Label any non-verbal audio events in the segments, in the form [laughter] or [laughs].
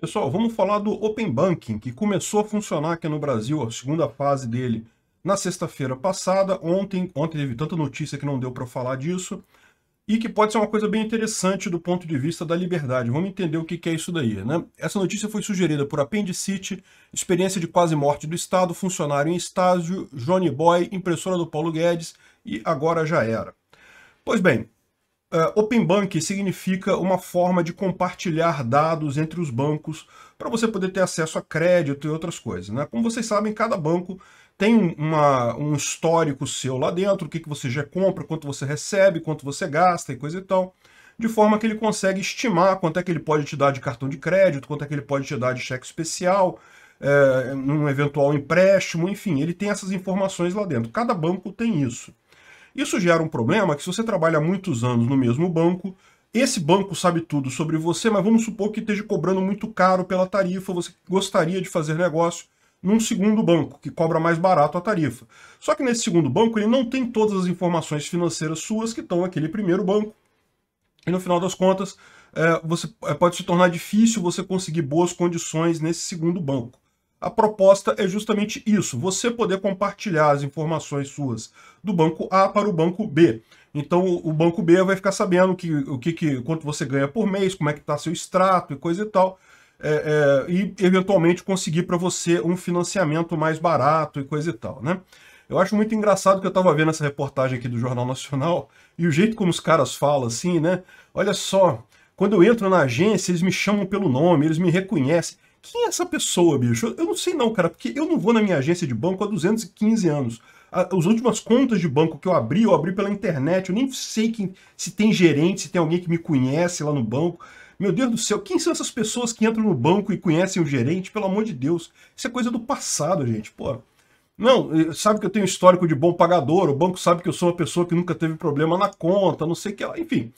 Pessoal, vamos falar do Open Banking, que começou a funcionar aqui no Brasil, a segunda fase dele, na sexta-feira passada. Ontem, ontem teve tanta notícia que não deu para falar disso. E que pode ser uma coisa bem interessante do ponto de vista da liberdade. Vamos entender o que é isso daí, né? Essa notícia foi sugerida por Appendicite, experiência de quase morte do Estado, funcionário em estágio, Johnny Boy, impressora do Paulo Guedes e agora já era. Pois bem, Uh, open Bank significa uma forma de compartilhar dados entre os bancos para você poder ter acesso a crédito e outras coisas. Né? Como vocês sabem, cada banco tem uma, um histórico seu lá dentro, o que, que você já compra, quanto você recebe, quanto você gasta e coisa e tal, de forma que ele consegue estimar quanto é que ele pode te dar de cartão de crédito, quanto é que ele pode te dar de cheque especial, é, num eventual empréstimo, enfim, ele tem essas informações lá dentro. Cada banco tem isso. Isso gera um problema que se você trabalha muitos anos no mesmo banco, esse banco sabe tudo sobre você, mas vamos supor que esteja cobrando muito caro pela tarifa, você gostaria de fazer negócio num segundo banco, que cobra mais barato a tarifa. Só que nesse segundo banco ele não tem todas as informações financeiras suas que estão naquele primeiro banco. E no final das contas, é, você é, pode se tornar difícil você conseguir boas condições nesse segundo banco. A proposta é justamente isso, você poder compartilhar as informações suas do banco A para o banco B. Então o banco B vai ficar sabendo que, o que, que quanto você ganha por mês, como é que está seu extrato e coisa e tal, é, é, e eventualmente conseguir para você um financiamento mais barato e coisa e tal, né? Eu acho muito engraçado que eu estava vendo essa reportagem aqui do Jornal Nacional e o jeito como os caras falam assim, né? Olha só, quando eu entro na agência, eles me chamam pelo nome, eles me reconhecem. Quem é essa pessoa, bicho? Eu não sei não, cara, porque eu não vou na minha agência de banco há 215 anos. As últimas contas de banco que eu abri, eu abri pela internet. Eu nem sei quem, se tem gerente, se tem alguém que me conhece lá no banco. Meu Deus do céu, quem são essas pessoas que entram no banco e conhecem o gerente? Pelo amor de Deus, isso é coisa do passado, gente. Pô, não, eh, sabe que eu tenho histórico de bom pagador, o banco sabe que eu sou uma pessoa que nunca teve problema na conta, não sei o que lá, enfim.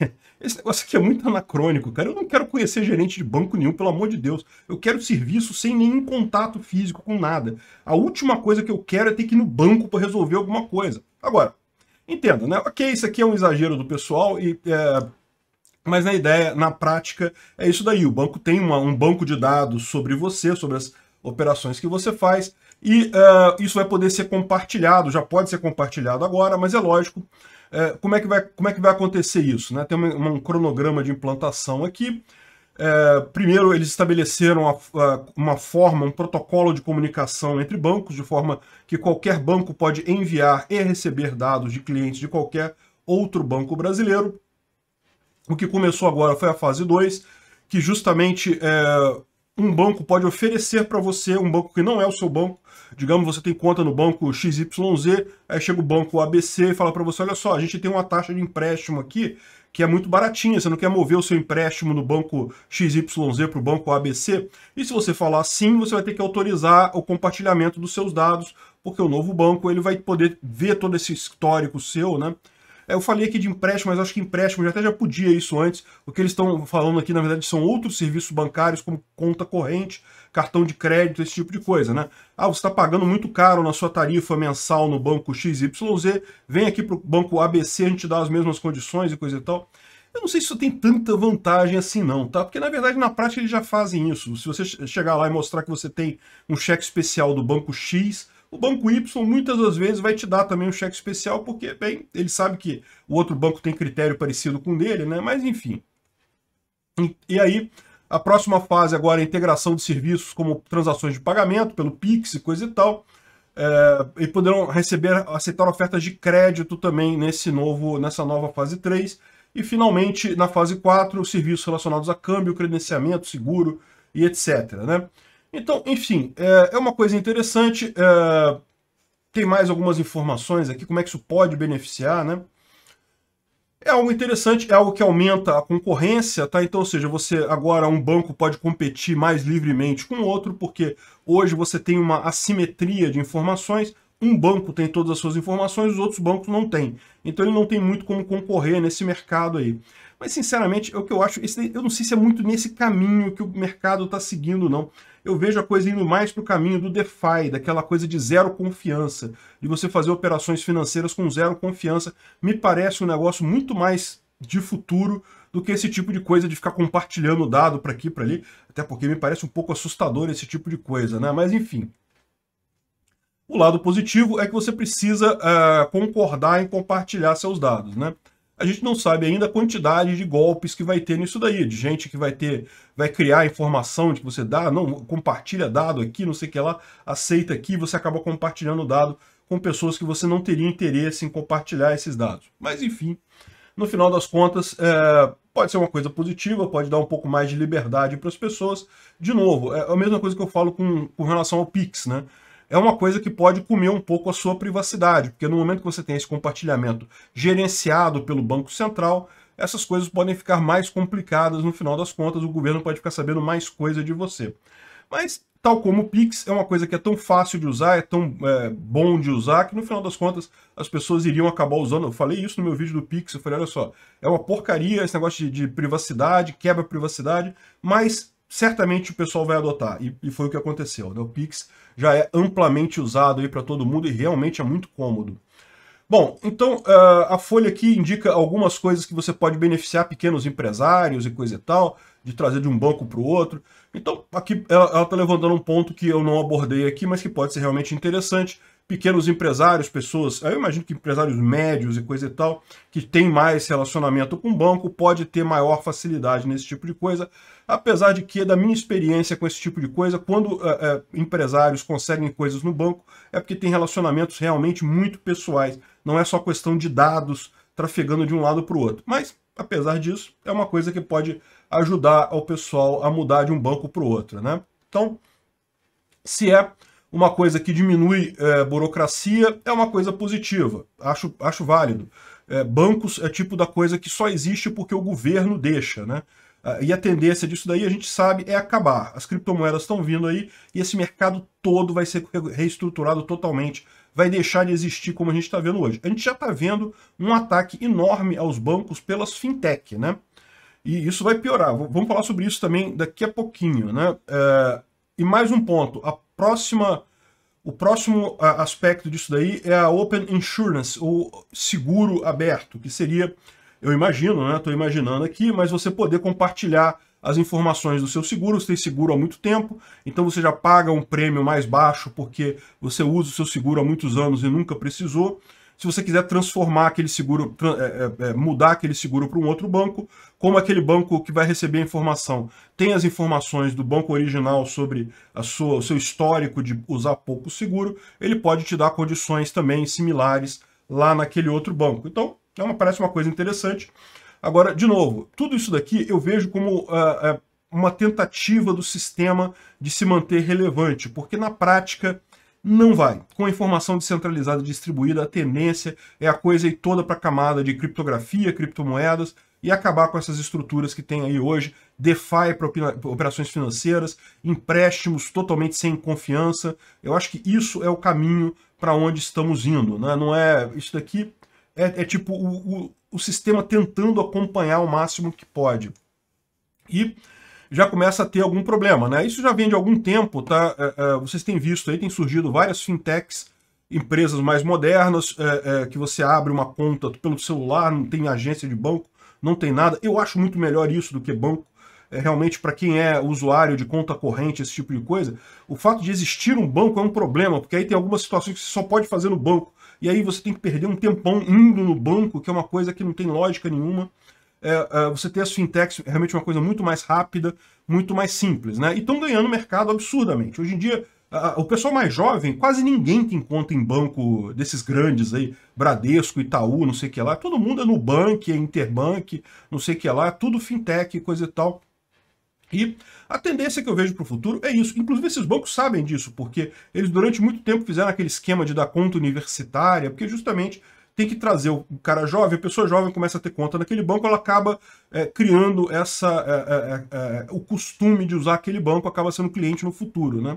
[laughs] Esse negócio aqui é muito anacrônico, cara. Eu não quero conhecer gerente de banco nenhum, pelo amor de Deus. Eu quero serviço sem nenhum contato físico com nada. A última coisa que eu quero é ter que ir no banco para resolver alguma coisa. Agora, entenda, né? Ok, isso aqui é um exagero do pessoal e é... Mas na ideia, na prática, é isso daí. O banco tem uma, um banco de dados sobre você, sobre as operações que você faz, e uh, isso vai poder ser compartilhado, já pode ser compartilhado agora, mas é lógico, é, como, é que vai, como é que vai acontecer isso? Né? Tem um, um cronograma de implantação aqui. É, primeiro, eles estabeleceram a, a, uma forma, um protocolo de comunicação entre bancos, de forma que qualquer banco pode enviar e receber dados de clientes de qualquer outro banco brasileiro. O que começou agora foi a fase 2, que justamente é, um banco pode oferecer para você, um banco que não é o seu banco, digamos, você tem conta no banco XYZ, aí chega o banco ABC e fala para você, olha só, a gente tem uma taxa de empréstimo aqui que é muito baratinha, você não quer mover o seu empréstimo no banco XYZ para o banco ABC? E se você falar sim, você vai ter que autorizar o compartilhamento dos seus dados, porque o novo banco ele vai poder ver todo esse histórico seu, né? É, eu falei aqui de empréstimo, mas acho que empréstimo já até já podia isso antes. O que eles estão falando aqui, na verdade, são outros serviços bancários, como conta corrente, cartão de crédito, esse tipo de coisa, né? Ah, você está pagando muito caro na sua tarifa mensal no banco XYZ, vem aqui para o banco ABC, a gente dá as mesmas condições e coisa e tal. Eu não sei se isso tem tanta vantagem assim não, tá? Porque na verdade na prática eles já fazem isso. Se você chegar lá e mostrar que você tem um cheque especial do banco X, o banco Y muitas das vezes vai te dar também um cheque especial, porque, bem, ele sabe que o outro banco tem critério parecido com o dele, né? Mas enfim. E aí, a próxima fase agora é a integração de serviços como transações de pagamento, pelo Pix e coisa e tal. É, e poderão receber, aceitar ofertas de crédito também nesse novo, nessa nova fase 3. E finalmente, na fase 4, serviços relacionados a câmbio, credenciamento, seguro e etc. Né? Então, enfim, é, é uma coisa interessante. É, tem mais algumas informações aqui, como é que isso pode beneficiar, né? É algo interessante, é algo que aumenta a concorrência, tá? Então, ou seja, você agora um banco pode competir mais livremente com outro, porque hoje você tem uma assimetria de informações. Um banco tem todas as suas informações, os outros bancos não têm. Então ele não tem muito como concorrer nesse mercado aí. Mas sinceramente, é o que eu acho, eu não sei se é muito nesse caminho que o mercado está seguindo, não eu vejo a coisa indo mais para o caminho do DeFi, daquela coisa de zero confiança, de você fazer operações financeiras com zero confiança. Me parece um negócio muito mais de futuro do que esse tipo de coisa de ficar compartilhando dado para aqui para ali, até porque me parece um pouco assustador esse tipo de coisa, né? Mas enfim. O lado positivo é que você precisa uh, concordar em compartilhar seus dados, né? A gente não sabe ainda a quantidade de golpes que vai ter nisso daí, de gente que vai ter, vai criar informação de que você dá, não, compartilha dado aqui, não sei o que lá, aceita aqui, você acaba compartilhando dado com pessoas que você não teria interesse em compartilhar esses dados. Mas enfim, no final das contas, é, pode ser uma coisa positiva, pode dar um pouco mais de liberdade para as pessoas. De novo, é a mesma coisa que eu falo com, com relação ao Pix, né? é uma coisa que pode comer um pouco a sua privacidade, porque no momento que você tem esse compartilhamento gerenciado pelo Banco Central, essas coisas podem ficar mais complicadas no final das contas, o governo pode ficar sabendo mais coisa de você. Mas, tal como o Pix, é uma coisa que é tão fácil de usar, é tão é, bom de usar, que no final das contas as pessoas iriam acabar usando. Eu falei isso no meu vídeo do Pix, eu falei, olha só, é uma porcaria esse negócio de, de privacidade, quebra privacidade, mas certamente o pessoal vai adotar. E, e foi o que aconteceu. Né? O Pix já é amplamente usado para todo mundo e realmente é muito cômodo. Bom, então uh, a folha aqui indica algumas coisas que você pode beneficiar pequenos empresários e coisa e tal, de trazer de um banco para o outro. Então aqui ela está levantando um ponto que eu não abordei aqui, mas que pode ser realmente interessante, pequenos empresários, pessoas, eu imagino que empresários médios e coisa e tal, que tem mais relacionamento com o banco, pode ter maior facilidade nesse tipo de coisa, apesar de que, da minha experiência com esse tipo de coisa, quando é, é, empresários conseguem coisas no banco, é porque tem relacionamentos realmente muito pessoais, não é só questão de dados trafegando de um lado para o outro. Mas, apesar disso, é uma coisa que pode ajudar o pessoal a mudar de um banco para o outro, né? Então, se é uma coisa que diminui é, burocracia é uma coisa positiva, acho, acho válido. É, bancos é tipo da coisa que só existe porque o governo deixa, né? Ah, e a tendência disso daí, a gente sabe, é acabar. As criptomoedas estão vindo aí e esse mercado todo vai ser reestruturado totalmente. Vai deixar de existir como a gente está vendo hoje. A gente já está vendo um ataque enorme aos bancos pelas fintech, né? E isso vai piorar. Vamos falar sobre isso também daqui a pouquinho, né? É, e mais um ponto, a próxima o próximo aspecto disso daí é a Open Insurance, ou seguro aberto, que seria, eu imagino, né? Estou imaginando aqui, mas você poder compartilhar as informações do seu seguro, você tem seguro há muito tempo, então você já paga um prêmio mais baixo porque você usa o seu seguro há muitos anos e nunca precisou se você quiser transformar aquele seguro, é, é, é, mudar aquele seguro para um outro banco, como aquele banco que vai receber a informação tem as informações do banco original sobre sua, o seu histórico de usar pouco seguro, ele pode te dar condições também similares lá naquele outro banco. Então, é uma, parece uma coisa interessante. Agora, de novo, tudo isso daqui eu vejo como uh, uh, uma tentativa do sistema de se manter relevante, porque na prática não vai. Com a informação descentralizada e distribuída, a tendência é a coisa ir toda para a camada de criptografia, criptomoedas e acabar com essas estruturas que tem aí hoje, DeFi para operações financeiras, empréstimos totalmente sem confiança. Eu acho que isso é o caminho para onde estamos indo. Né? Não é isso daqui é, é tipo o, o, o sistema tentando acompanhar o máximo que pode. E já começa a ter algum problema, né? Isso já vem de algum tempo, tá? É, é, vocês têm visto aí, tem surgido várias fintechs, empresas mais modernas, é, que você abre uma conta pelo celular, não tem agência de banco, não tem nada. Eu acho muito melhor isso do que banco. É, realmente para quem é usuário de conta corrente, esse tipo de coisa, o fato de existir um banco é um problema, porque aí tem algumas situações que você só pode fazer no banco. E aí você tem que perder um tempão indo no banco, que é uma coisa que não tem lógica nenhuma é, é, você ter as fintechs é realmente uma coisa muito mais rápida, muito mais simples, né? E estão ganhando mercado absurdamente. Hoje em dia, a, o pessoal mais jovem, quase ninguém tem conta em banco desses grandes aí, Bradesco, Itaú, não sei o que lá. Todo mundo é no bank, é Interbank, não sei o que lá, tudo fintech, coisa e tal. E a tendência que eu vejo para o futuro é isso. Inclusive, esses bancos sabem disso, porque eles durante muito tempo fizeram aquele esquema de dar conta universitária, porque justamente tem que trazer o cara jovem, a pessoa jovem começa a ter conta naquele banco, ela acaba é, criando essa é, é, é, é o costume de usar aquele banco, acaba sendo cliente no futuro, né?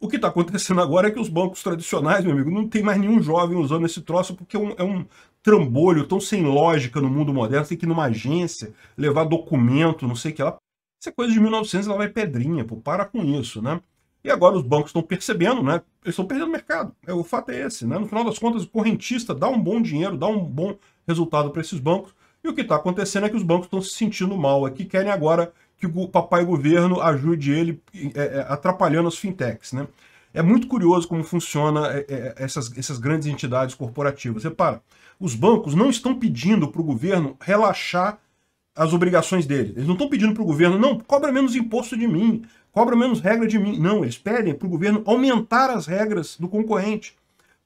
O que está acontecendo agora é que os bancos tradicionais, meu amigo, não tem mais nenhum jovem usando esse troço, porque é um, é um trambolho tão sem lógica no mundo moderno, tem que ir numa agência, levar documento, não sei o que lá. Isso é coisa de 1900, ela vai pedrinha, pô, para com isso, né? E agora os bancos estão percebendo, né? Eles estão perdendo mercado. É, o fato é esse, né? No final das contas, o correntista dá um bom dinheiro, dá um bom resultado para esses bancos. E o que está acontecendo é que os bancos estão se sentindo mal aqui, é querem agora que o papai governo ajude ele é, é, atrapalhando as fintechs, né? É muito curioso como funciona essas, essas grandes entidades corporativas. Repara, os bancos não estão pedindo para o governo relaxar as obrigações dele. Eles não estão pedindo para o governo, não, cobra menos imposto de mim, cobra menos regra de mim. Não, eles pedem para o governo aumentar as regras do concorrente.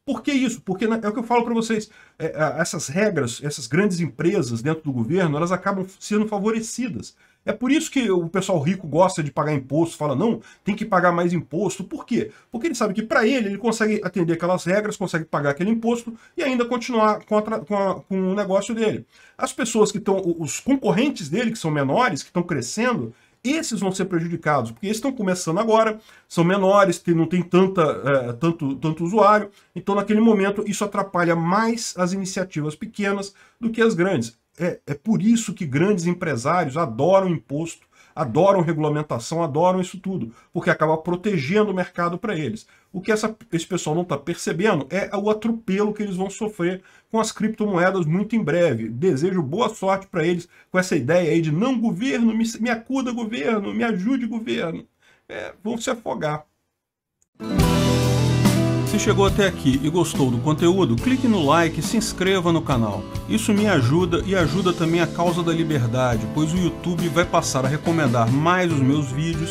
Por que isso? Porque é o que eu falo para vocês, é, essas regras, essas grandes empresas dentro do governo, elas acabam sendo favorecidas. É por isso que o pessoal rico gosta de pagar imposto, fala, não, tem que pagar mais imposto. Por quê? Porque ele sabe que para ele, ele consegue atender aquelas regras, consegue pagar aquele imposto e ainda continuar com, a, com, a, com o negócio dele. As pessoas que estão, os concorrentes dele, que são menores, que estão crescendo, esses vão ser prejudicados, porque eles estão começando agora, são menores, não tem tanta, é, tanto, tanto usuário. Então, naquele momento, isso atrapalha mais as iniciativas pequenas do que as grandes. É, é por isso que grandes empresários adoram imposto, adoram regulamentação, adoram isso tudo, porque acaba protegendo o mercado para eles. O que essa, esse pessoal não está percebendo é o atropelo que eles vão sofrer com as criptomoedas muito em breve. Desejo boa sorte para eles com essa ideia aí de não governo, me, me acuda governo, me ajude governo. É, vão se afogar. Se chegou até aqui e gostou do conteúdo, clique no like e se inscreva no canal. Isso me ajuda e ajuda também a causa da liberdade, pois o YouTube vai passar a recomendar mais os meus vídeos